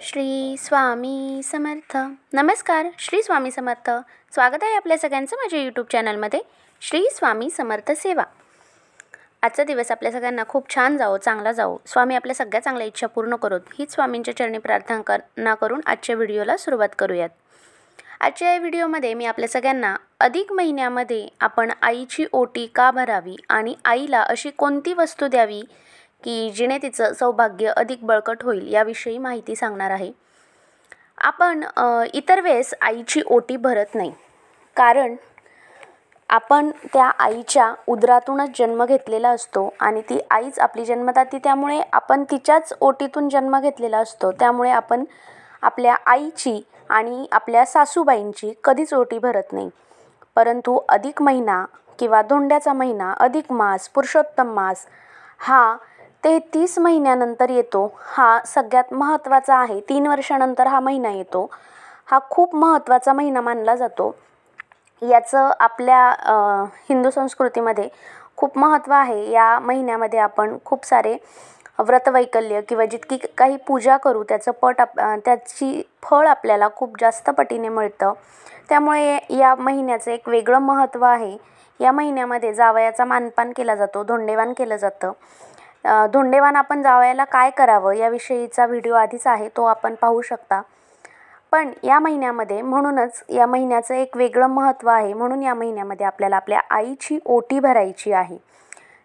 श्री स्वामी समर्थ नमस्कार श्री स्वामी समर्थ स्वागत आहे आपल्या सगळ्यांचं माझ्या यूट्यूब चॅनलमध्ये श्री स्वामी समर्थ सेवा आजचा दिवस आपल्या सगळ्यांना खूप छान जावो चांगला जावो स्वामी आपल्या सगळ्या चांगल्या इच्छा पूर्ण करोत हीच स्वामींच्या चरणी प्रार्थना कर करून आजच्या व्हिडिओला सुरुवात करूयात आजच्या या व्हिडिओमध्ये मी आपल्या सगळ्यांना अधिक महिन्यामध्ये आपण आईची ओटी का भरावी आणि आईला अशी कोणती वस्तू द्यावी की जिने तिचं सौभाग्य अधिक बळकट होईल याविषयी माहिती सांगणार आहे आपण इतर वेळेस आईची ओटी भरत नाही कारण आपण त्या आईच्या उदरातूनच जन्म घेतलेला असतो आणि ती आईच आपली जन्मदाती त्यामुळे आपण तिच्याच ओटीतून जन्म घेतलेला असतो त्यामुळे आपण आपल्या आईची आणि आपल्या सासूबाईंची कधीच ओटी भरत नाही परंतु अधिक महिना किंवा धोंड्याचा महिना अधिक मास पुरुषोत्तम मास हा तीस महिन्यानंतर येतो हा सगळ्यात महत्त्वाचा आहे तीन वर्षानंतर हा महिना येतो हा खूप महत्त्वाचा महिना मानला जातो याचं आपल्या हिंदू संस्कृतीमध्ये खूप महत्त्व आहे या महिन्यामध्ये आपण खूप सारे व्रतवैकल्य किंवा जितकी काही पूजा करू त्याचं पट आप त्याची फळ आपल्याला खूप जास्त पटीने मिळतं त्यामुळे या महिन्याचं एक वेगळं महत्त्व आहे या महिन्यामध्ये जावयाचा मानपान केला जातो धोंडेवान केलं जातं धोंडेवान आपण जावयाला काय करावं याविषयीचा व्हिडिओ आधीच आहे तो आपण पाहू शकता पण या महिन्यामध्ये म्हणूनच या महिन्याचं एक वेगळं महत्त्व आहे म्हणून या महिन्यामध्ये आपल्याला आपल्या आईची ओटी भरायची आहे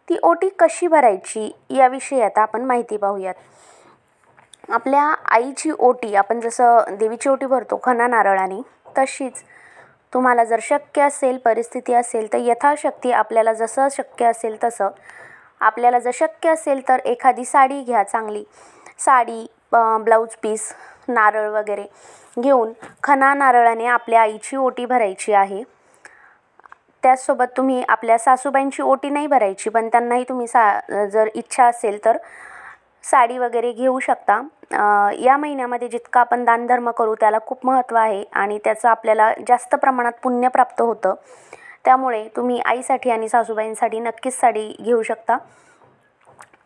ती ओटी कशी भरायची याविषयी आता आपण माहिती पाहूयात आपल्या आईची ओटी आपण जसं देवीची ओटी भरतो खना नारळाने तशीच तुम्हाला जर शक्य असेल परिस्थिती असेल तर यथाशक्ती आपल्याला जसं शक्य असेल तसं आपल्याला जर शक्य असेल तर एखादी साडी घ्या चांगली साडी ब्लाऊज पीस नारळ वगैरे घेऊन खना नारळाने आपल्या आईची ओटी भरायची आहे त्याचसोबत तुम्ही आपल्या सासूबाईंची ओटी नाही भरायची पण त्यांनाही तुम्ही सा जर इच्छा असेल तर साडी वगैरे घेऊ शकता या महिन्यामध्ये जितका आपण दानधर्म करू त्याला खूप महत्त्व आहे आणि त्याचं आपल्याला जास्त प्रमाणात पुण्य प्राप्त होतं त्यामुळे तुम्ही आईसाठी आणि सासूबाईंसाठी नक्कीच साडी घेऊ शकता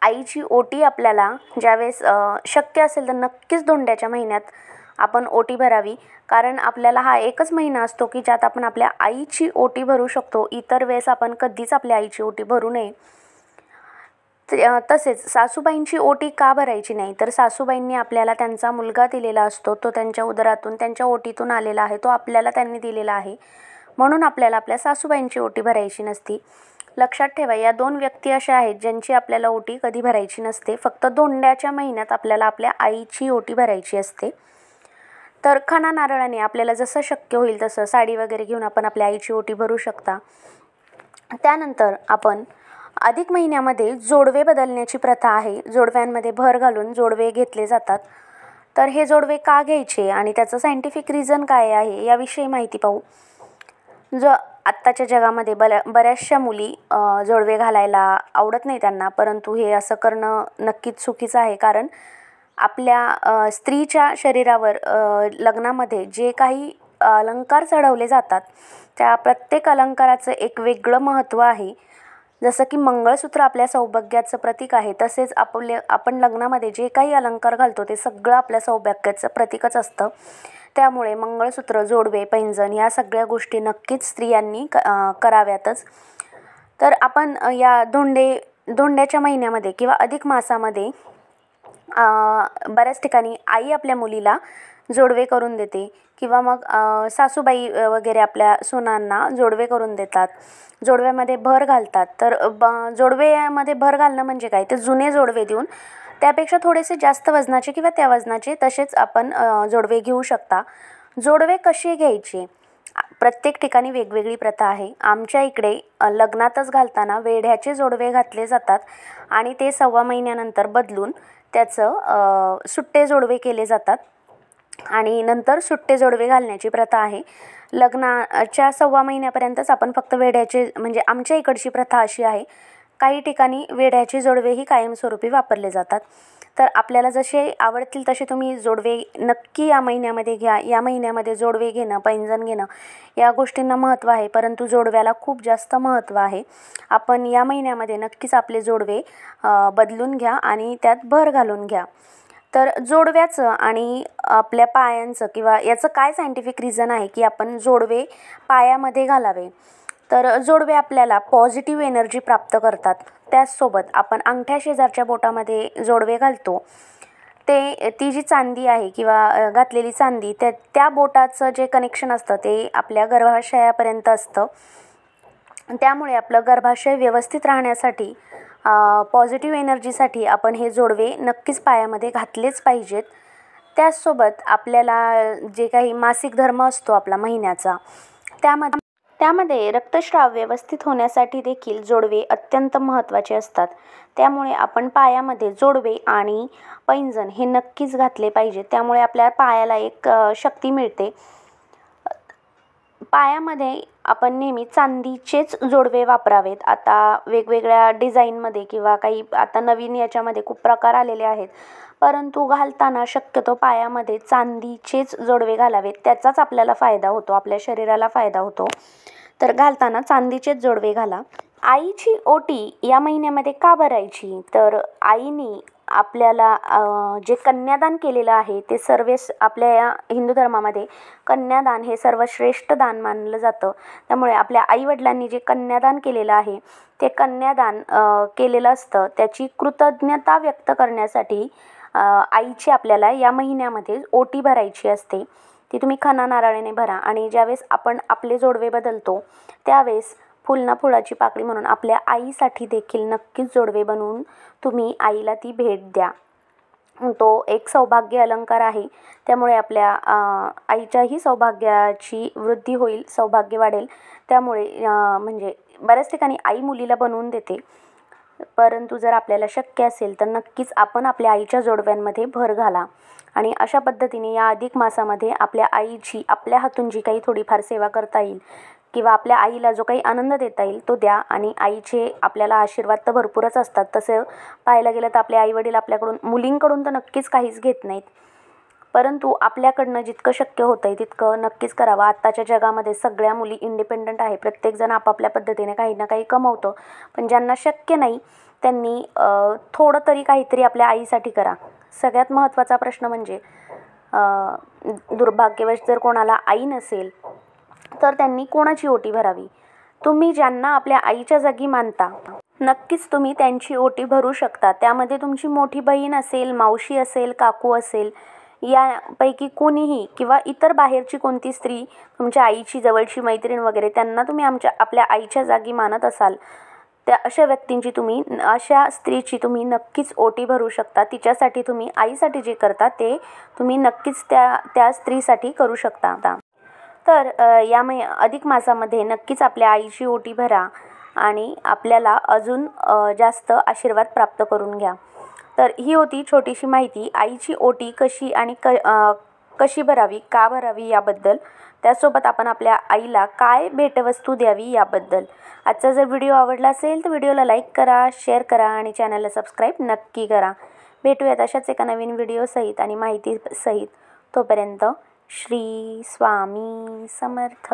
आईची ओटी आपल्याला ज्यावेळेस शक्य असेल तर नक्कीच धोंड्याच्या महिन्यात आपण ओटी भरावी कारण आपल्याला हा एकच महिना असतो की ज्यात आपण आपल्या आईची ओटी भरू शकतो इतर वेळेस आपण कधीच आपल्या आईची ओटी भरू नये तसेच सासूबाईंची ओटी का भरायची नाही तर सासूबाईंनी आपल्याला त्यांचा मुलगा दिलेला असतो तो त्यांच्या उदरातून त्यांच्या ओटीतून आलेला आहे तो आपल्याला त्यांनी दिलेला आहे म्हणून आपल्याला आपल्या सासूबाईंची ओटी भरायची नसती लक्षात ठेवा या दोन व्यक्ती अशा आहेत ज्यांची आपल्याला ओटी कधी भरायची नसते फक्त दोंड्याच्या महिन्यात आपल्याला आपल्या आईची ओटी भरायची असते तर खाना नारळाने आपल्याला जसं शक्य होईल तसं साडी वगैरे घेऊन आपण आपल्या आईची ओटी भरू शकता त्यानंतर आपण अधिक महिन्यामध्ये जोडवे बदलण्याची प्रथा आहे जोडव्यांमध्ये भर घालून जोडवे घेतले जातात तर हे जोडवे का घ्यायचे आणि त्याचं सायंटिफिक रिझन काय आहे याविषयी माहिती पाहू जो आत्ताच्या जगामध्ये बल्या बऱ्याचशा मुली जोडवे घालायला आवडत नाही त्यांना परंतु हे असं करणं नक्कीच चुकीचं आहे कारण आपल्या स्त्रीच्या शरीरावर लग्नामध्ये जे काही अलंकार चढवले जातात त्या प्रत्येक अलंकाराचं एक वेगळं महत्त्व आहे जसं की मंगळसूत्र आपल्या सौभाग्याचं प्रतीक आहे तसेच आपले आपण लग्नामध्ये जे काही अलंकार घालतो ते सगळं आपल्या सौभाग्याचं प्रतीकच असतं त्यामुळे मंगळसूत्र जोडवे पैंजण या सगळ्या गोष्टी नक्कीच स्त्रियांनी क कराव्यातच तर आपण या धोंडे धोंड्याच्या महिन्यामध्ये किंवा अधिक मासामध्ये बऱ्याच ठिकाणी आई आपल्या मुलीला जोडवे करून देते किंवा मग सासूबाई वगैरे आपल्या सुनांना जोडवे करून देतात जोडव्यामध्ये भर घालतात तर ब जोडव्यामध्ये भर घालणं म्हणजे काय ते जुने जोडवे देऊन त्यापेक्षा थोडेसे जास्त वजनाचे किंवा त्या वजनाचे तसेच आपण जोडवे घेऊ शकता जोडवे कसे घ्यायचे प्रत्येक ठिकाणी वेगवेगळी प्रथा आहे आमच्या इकडे लग्नातच घालताना वेढ्याचे जोडवे घातले जातात आणि ते सव्वा महिन्यानंतर बदलून त्याचं सुट्टे जोडवे केले जातात आणि नंतर सुट्टे जोडवे घालण्याची प्रथा आहे लग्नाच्या सव्वा महिन्यापर्यंतच आपण फक्त वेढ्याचे म्हणजे आमच्या इकडची प्रथा अशी आहे काही ठिकाणी वेढ्याचे जोडवेही कायमस्वरूपी वापरले जातात तर आपल्याला जसे आवडतील तसे तुम्ही जोडवे नक्की या महिन्यामध्ये घ्या या महिन्यामध्ये जोडवे घेणं पैंजण घेणं या गोष्टींना महत्त्व आहे परंतु जोडव्याला खूप जास्त महत्त्व आहे आपण या महिन्यामध्ये नक्कीच आपले जोडवे बदलून घ्या आणि त्यात भर घालून घ्या तर जोडव्याचं आणि आपल्या पायांचं किंवा याचं काय सायंटिफिक रिझन आहे की आपण जोडवे पायामध्ये घालावे तर जोडवे आपल्याला पॉझिटिव्ह एनर्जी प्राप्त करतात त्याचसोबत आपण अंगठ्या शेजारच्या बोटामध्ये जोडवे घालतो ते ती जी चांदी आहे किंवा घातलेली चांदी त्या त्या बोटाचं जे कनेक्शन असतं ते आपल्या गर्भाशयापर्यंत असतं त्यामुळे आपलं गर्भाशय व्यवस्थित राहण्यासाठी पॉझिटिव्ह एनर्जीसाठी आपण हे जोडवे नक्कीच पायामध्ये घातलेच पाहिजेत त्याचसोबत आपल्याला जे काही मासिक धर्म असतो आपला महिन्याचा त्यामध्ये त्यामध्ये रक्तश्राव व्यवस्थित होण्यासाठी देखील जोडवे अत्यंत महत्त्वाचे असतात त्यामुळे आपण पायामध्ये जोडवे आणि पैंजण हे नक्कीच घातले पाहिजे त्यामुळे आपल्या पायाला एक शक्ती मिळते पायामध्ये आपण नेहमी चांदीचेच जोडवे वापरावेत आता वेगवेगळ्या डिझाईनमध्ये किंवा काही आता नवीन याच्यामध्ये खूप प्रकार आलेले आहेत परंतु घालताना शक्यतो पायामध्ये चांदीचेच जोडवे घालावेत त्याचाच आपल्याला फायदा होतो आपल्या शरीराला फायदा होतो तर घालताना चांदीचे जोडवे घाला आईची ओटी या महिन्यामध्ये का भरायची तर आईने आपल्याला जे कन्यादान केलेलं आहे ते सर्व आपल्या या हिंदू धर्मामध्ये कन्यादान हे सर्वश्रेष्ठ दान मानलं जातं त्यामुळे आपल्या आईवडिलांनी जे कन्यादान केलेलं आहे ते कन्यादान केलेलं असतं त्याची कृतज्ञता व्यक्त करण्यासाठी आईची आपल्याला या महिन्यामध्ये ओटी भरायची असते ती तुम्ही खना नारळेने भरा आणि ज्यावेळेस आपण आपले जोडवे बदलतो त्यावेळेस फुलना फुलाची पाकळी म्हणून आपल्या आईसाठी देखील नक्कीच जोडवे बनवून तुम्ही आईला ती भेट द्या तो एक सौभाग्य अलंकार आहे त्यामुळे आपल्या आईच्याही सौभाग्याची वृद्धी होईल सौभाग्य वाढेल त्यामुळे म्हणजे बऱ्याच ठिकाणी आई मुलीला बनवून देते परंतु जर आपल्याला शक्य असेल तर नक्कीच आपण आपल्या आईच्या जोडव्यांमध्ये भर घाला आणि अशा पद्धतीने या अधिक मासामध्ये आपल्या आईची आपल्या हातून जी काही थोडीफार सेवा करता येईल किंवा आपल्या आईला जो काही आनंद देता येईल तो द्या आणि आईचे आपल्याला आशीर्वाद तर भरपूरच असतात तसं पाहायला गेलं तर आपले आईवडील आपल्याकडून मुलींकडून तर नक्कीच काहीच घेत नाहीत परंतु आपल्याकडनं जितकं शक्य होतं आहे तितकं नक्कीच करावं आत्ताच्या जगामध्ये सगळ्या मुली इंडिपेंडंट आहे प्रत्येकजण आपापल्या पद्धतीने काही ना काही कमवतो पण ज्यांना शक्य नाही त्यांनी थोडं तरी काहीतरी आपल्या आईसाठी करा सगळ्यात महत्त्वाचा प्रश्न म्हणजे दुर्भाग्यवश जर कोणाला आई नसेल तर त्यांनी कोणाची ओटी भरावी तुम्ही ज्यांना आपल्या आईच्या जागी मानता नक्कीच तुम्ही त्यांची ओटी भरू शकता त्यामध्ये तुमची मोठी बहीण असेल मावशी असेल काकू असेल यापैकी कोणीही किंवा इतर बाहेरची कोणती स्त्री तुमच्या आईची जवळची मैत्रीण वगैरे त्यांना तुम्ही आमच्या आपल्या आईच्या जागी मानत असाल त्या अशा व्यक्तींची तुम्ही अशा स्त्रीची तुम्ही नक्कीच ओटी भरू शकता तिच्यासाठी तुम्ही आईसाठी जे करता ते तुम्ही नक्कीच त्या त्या स्त्रीसाठी करू शकता तर या मै अधिक मासामध्ये नक्कीच आपल्या आईची ओटी भरा आणि आपल्याला अजून जास्त आशीर्वाद प्राप्त करून घ्या तर ही होती छोटीशी माहिती आईची ओटी कशी आणि क कशी भरावी का भरावी याबद्दल त्यासोबत आपण आपल्या आईला काय भेटवस्तू द्यावी याबद्दल आजचा जर व्हिडिओ आवडला असेल तर व्हिडिओला लाईक करा शेअर करा आणि चॅनलला सबस्क्राईब नक्की करा भेटूयात अशाच एका नवीन व्हिडिओसहित आणि माहिती सहित तोपर्यंत श्री स्वामी समर्थ